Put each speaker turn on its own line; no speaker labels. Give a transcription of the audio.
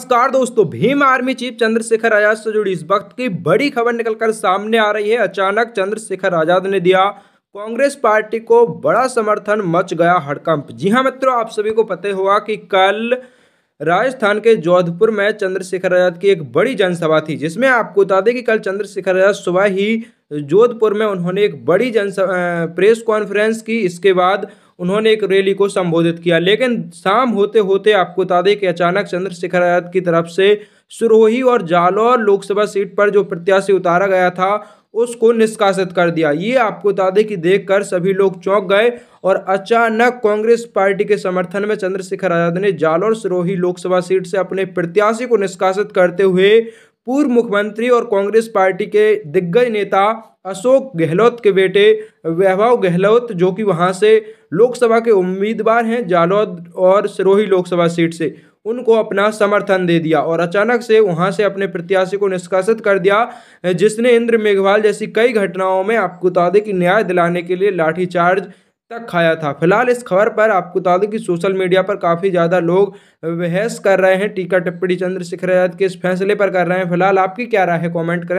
नमस्कार दोस्तों Bhim army chief Chandrashekhar Azad से जुड़ी इस वक्त की बड़ी खबर निकलकर सामने आ रही है अचानक चंद्रशेखर आजाद ने दिया कांग्रेस पार्टी को बड़ा समर्थन मच गया हड़कंप जी हां मित्रों आप सभी को पता हुआ कि कल राजस्थान के जोधपुर में चंद्रशेखर आजाद की एक बड़ी जनसभा थी जिसमें आपको बता दें कि कल चंद्रशेखर आजाद सुबह ही जोधपुर में उन्होंने एक बड़ी जनसभा प्रेस कॉन्फ्रेंस की इसके बाद उन्होंने एक रैली को संबोधित किया लेकिन शाम होते होते आपको बता दें कि अचानक चंद्रशेखर आजाद की तरफ से सुरोही और जालौर लोकसभा सीट पर जो प्रत्याशी उतारा गया था उसको निष्कासित कर दिया ये आपको बता दें कि देखकर सभी लोग चौंक गए और अचानक कांग्रेस पार्टी के समर्थन में चंद्रशेखर आजाद ने जालौर सिरोही लोकसभा सीट से अपने प्रत्याशी को निष्कासित करते हुए पूर्व मुख्यमंत्री और कांग्रेस पार्टी के दिग्गज नेता अशोक गहलोत के बेटे वैभव गहलोत जो कि वहां से लोकसभा के उम्मीदवार हैं जालौद और सिरोही लोकसभा सीट से उनको अपना समर्थन दे दिया और अचानक से वहां से अपने प्रत्याशी को निष्कासित कर दिया जिसने इंद्र मेघवाल जैसी कई घटनाओं में आपको बता दें कि न्याय दिलाने के लिए लाठीचार्ज तक खाया था फिलहाल इस खबर पर आपको बता दें कि सोशल मीडिया पर काफ़ी ज़्यादा लोग बहस कर रहे हैं टीका टिप्पणी चंद्रशेखर आजाद के इस फैसले पर कर रहे हैं फिलहाल आपकी क्या राय है कॉमेंट करें